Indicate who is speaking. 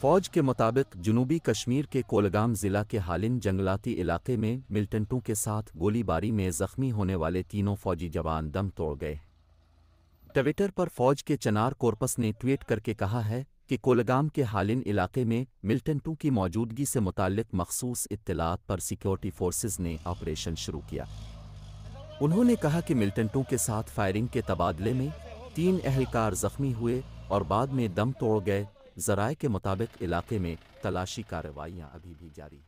Speaker 1: फौज के मुताबिक जुनूबी कश्मीर के कोलगाम जिला के हालिन जंगलाती इलाके में मिल्टेंटों के साथ गोलीबारी में जख्मी होने वाले तीनों फौजी जवान दम तोड़ गए ट्विटर पर फौज के चनार कोर्पस ने ट्वीट करके कहा है कि कोलगाम के हालिन इलाके में मिल्टेंटू की मौजूदगी से मुतक मखसूस इतलात पर सिक्योरिटी फोर्सेज ने ऑपरेशन शुरू किया उन्होंने कहा कि मिल्टेंटू के साथ फायरिंग के तबादले में तीन अहलकार जख्मी हुए और बाद में दम तोड़ गए जराए के मुताबिक इलाके में तलाशी कार्रवाइयाँ अभी भी जारी